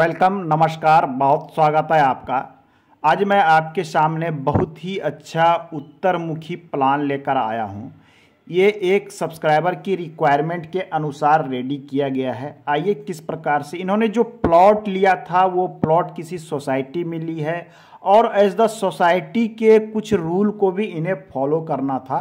welcome नमस्कार बहुत स्वागत है आपका आज मैं आपके सामने बहुत ही अच्छा उत्तरमुखी प्लान लेकर आया हूँ ये एक सब्सक्राइबर की रिक्वायरमेंट के अनुसार रेडी किया गया है आइए किस प्रकार से इन्होंने जो प्लॉट लिया था वो प्लॉट किसी सोसाइटी में ली है और एज द सोसाइटी के कुछ रूल को भी इन्हें फॉलो करना था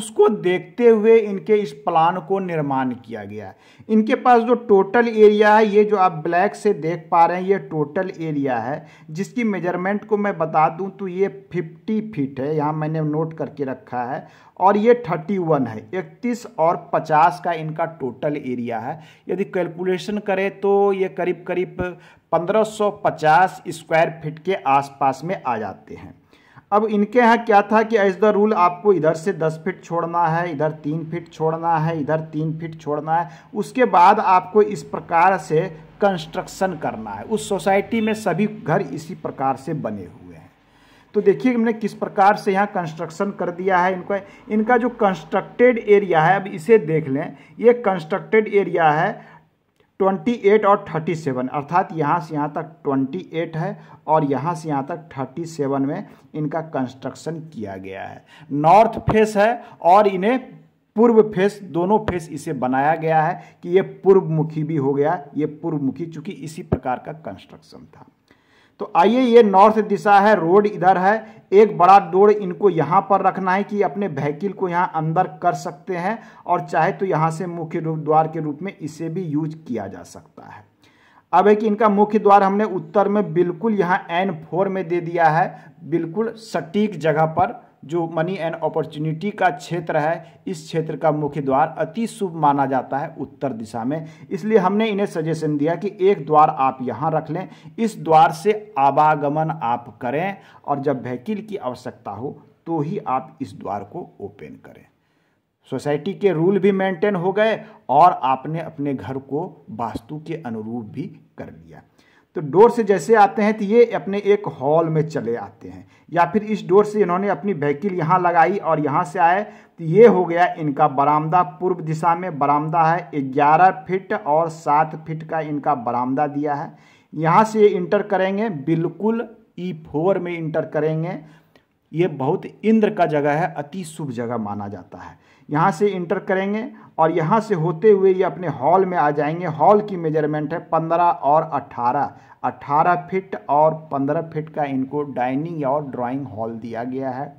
उसको देखते हुए इनके इस प्लान को निर्माण किया गया इनके पास जो टोटल एरिया है ये जो आप ब्लैक से देख पा रहे हैं ये टोटल एरिया है जिसकी मेजरमेंट को मैं बता दूं तो ये 50 फीट है यहाँ मैंने नोट करके रखा है और ये 31 है 31 और 50 का इनका टोटल एरिया है यदि कैलकुलेशन करें तो ये करीब करीब 1550 स्क्वायर फीट के आसपास में आ जाते हैं अब इनके यहाँ क्या था कि एज द रूल आपको इधर से 10 फीट छोड़ना है इधर तीन फीट छोड़ना है इधर तीन फीट छोड़ना है उसके बाद आपको इस प्रकार से कंस्ट्रक्शन करना है उस सोसाइटी में सभी घर इसी प्रकार से बने हुए हैं तो देखिए हमने किस प्रकार से यहाँ कंस्ट्रक्शन कर दिया है इनका इनका जो कंस्ट्रक्टेड एरिया है अब इसे देख लें ये कंस्ट्रक्टेड एरिया है 28 और 37 अर्थात यहाँ से यहाँ तक 28 है और यहाँ से यहाँ तक 37 में इनका कंस्ट्रक्शन किया गया है नॉर्थ फेस है और इन्हें पूर्व फेस दोनों फेस इसे बनाया गया है कि ये पूर्वमुखी भी हो गया ये पूर्वमुखी चूंकि इसी प्रकार का कंस्ट्रक्शन था तो आइए ये नॉर्थ दिशा है रोड इधर है एक बड़ा डोर इनको यहाँ पर रखना है कि अपने व्हीकिल को यहाँ अंदर कर सकते हैं और चाहे तो यहाँ से मुख्य द्वार के रूप में इसे भी यूज किया जा सकता है अब है कि इनका मुख्य द्वार हमने उत्तर में बिल्कुल यहाँ एन फोर में दे दिया है बिल्कुल सटीक जगह पर जो मनी एंड अपॉर्चुनिटी का क्षेत्र है इस क्षेत्र का मुख्य द्वार अति शुभ माना जाता है उत्तर दिशा में इसलिए हमने इन्हें सजेशन दिया कि एक द्वार आप यहाँ रख लें इस द्वार से आवागमन आप करें और जब वहकिल की आवश्यकता हो तो ही आप इस द्वार को ओपन करें सोसाइटी के रूल भी मेंटेन हो गए और आपने अपने घर को वास्तु के अनुरूप भी कर लिया तो डोर से जैसे आते हैं तो ये अपने एक हॉल में चले आते हैं या फिर इस डोर से इन्होंने अपनी व्हीकिल यहाँ लगाई और यहाँ से आए तो ये हो गया इनका बरामदा पूर्व दिशा में बरामदा है ग्यारह फिट और सात फिट का इनका बरामदा दिया है यहाँ से ये इंटर करेंगे बिल्कुल ई e फोर में इंटर करेंगे ये बहुत इंद्र का जगह है अति शुभ जगह माना जाता है यहाँ से इंटर करेंगे और यहाँ से होते हुए ये अपने हॉल में आ जाएंगे हॉल की मेजरमेंट है पंद्रह और अट्ठारह अट्ठारह फिट और पंद्रह फिट का इनको डाइनिंग और ड्राइंग हॉल दिया गया है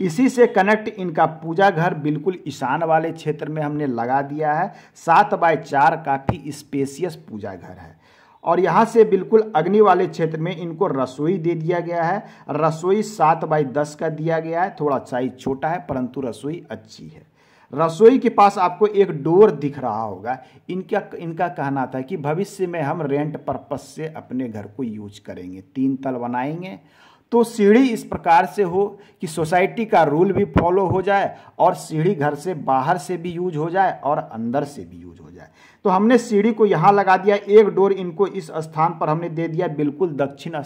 इसी से कनेक्ट इनका पूजा घर बिल्कुल ईशान वाले क्षेत्र में हमने लगा दिया है सात बाय चार काफ़ी स्पेसियस पूजा घर है और यहाँ से बिल्कुल अग्नि वाले क्षेत्र में इनको रसोई दे दिया गया है रसोई सात बाई दस का दिया गया है थोड़ा साइज छोटा है परंतु रसोई अच्छी है रसोई के पास आपको एक डोर दिख रहा होगा इनका इनका कहना था कि भविष्य में हम रेंट पर्पज से अपने घर को यूज करेंगे तीन तल बनाएंगे तो सीढ़ी इस प्रकार से हो कि सोसाइटी का रूल भी फॉलो हो जाए और सीढ़ी घर से बाहर से भी यूज हो जाए और अंदर से भी यूज हो जाए तो हमने सीढ़ी को यहाँ लगा दिया एक डोर इनको इस स्थान पर हमने दे दिया बिल्कुल दक्षिण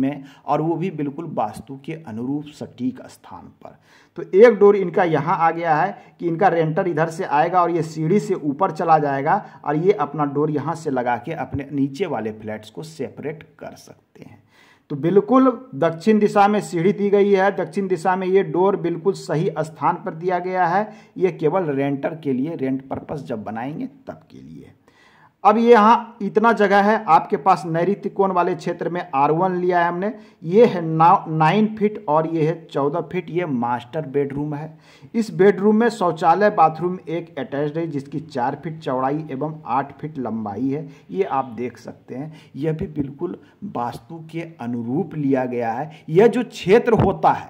में और वो भी बिल्कुल वास्तु के अनुरूप सटीक स्थान पर तो एक डोर इनका यहाँ आ गया है कि इनका रेंटर इधर से आएगा और ये सीढ़ी से ऊपर चला जाएगा और ये अपना डोर यहाँ से लगा के अपने नीचे वाले फ्लैट्स को सेपरेट कर सकते हैं तो बिल्कुल दक्षिण दिशा में सीढ़ी दी गई है दक्षिण दिशा में ये डोर बिल्कुल सही स्थान पर दिया गया है ये केवल रेंटर के लिए रेंट पर्पस जब बनाएंगे तब के लिए अब ये यहाँ इतना जगह है आपके पास नैरित कोण वाले क्षेत्र में आर वन लिया है हमने ये है ना नाइन फिट और ये है चौदह फिट ये मास्टर बेडरूम है इस बेडरूम में शौचालय बाथरूम एक अटैच्ड है जिसकी चार फिट चौड़ाई एवं आठ फिट लंबाई है ये आप देख सकते हैं यह भी बिल्कुल वास्तु के अनुरूप लिया गया है यह जो क्षेत्र होता है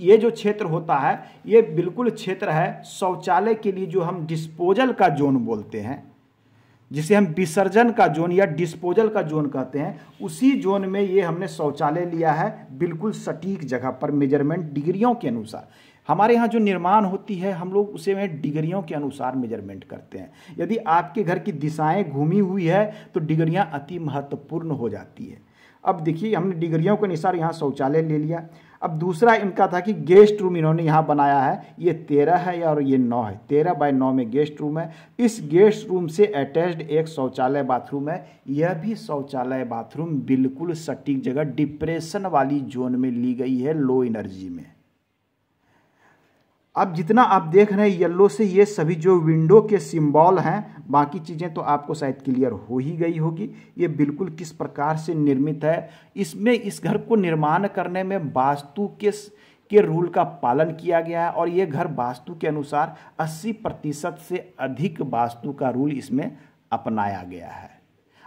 ये जो क्षेत्र होता है ये बिल्कुल क्षेत्र है शौचालय के लिए जो हम डिस्पोजल का जोन बोलते हैं जिसे हम विसर्जन का जोन या डिस्पोजल का जोन कहते हैं उसी जोन में ये हमने शौचालय लिया है बिल्कुल सटीक जगह पर मेजरमेंट डिग्रियों के अनुसार हमारे यहाँ जो निर्माण होती है हम लोग उसे में डिग्रियों के अनुसार मेजरमेंट करते हैं यदि आपके घर की दिशाएं घूमी हुई है तो डिग्रियाँ अति महत्वपूर्ण हो जाती है अब देखिए हमने डिग्रियों के अनुसार यहाँ शौचालय ले लिया अब दूसरा इनका था कि गेस्ट रूम इन्होंने यहाँ बनाया है ये तेरह है और ये नौ है तेरह बाय नौ में गेस्ट रूम है इस गेस्ट रूम से अटैच्ड एक शौचालय बाथरूम है यह भी शौचालय बाथरूम बिल्कुल सटीक जगह डिप्रेशन वाली जोन में ली गई है लो एनर्जी में अब जितना आप देख रहे हैं येल्लो से ये सभी जो विंडो के सिंबल हैं बाकी चीज़ें तो आपको शायद क्लियर हो ही गई होगी ये बिल्कुल किस प्रकार से निर्मित है इसमें इस घर को निर्माण करने में वास्तु के के रूल का पालन किया गया है और ये घर वास्तु के अनुसार 80 प्रतिशत से अधिक वास्तु का रूल इसमें अपनाया गया है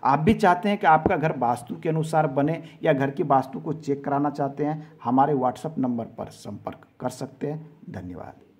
आप भी चाहते हैं कि आपका घर वास्तु के अनुसार बने या घर की वास्तु को चेक कराना चाहते हैं हमारे व्हाट्सअप नंबर पर संपर्क कर सकते हैं धन्यवाद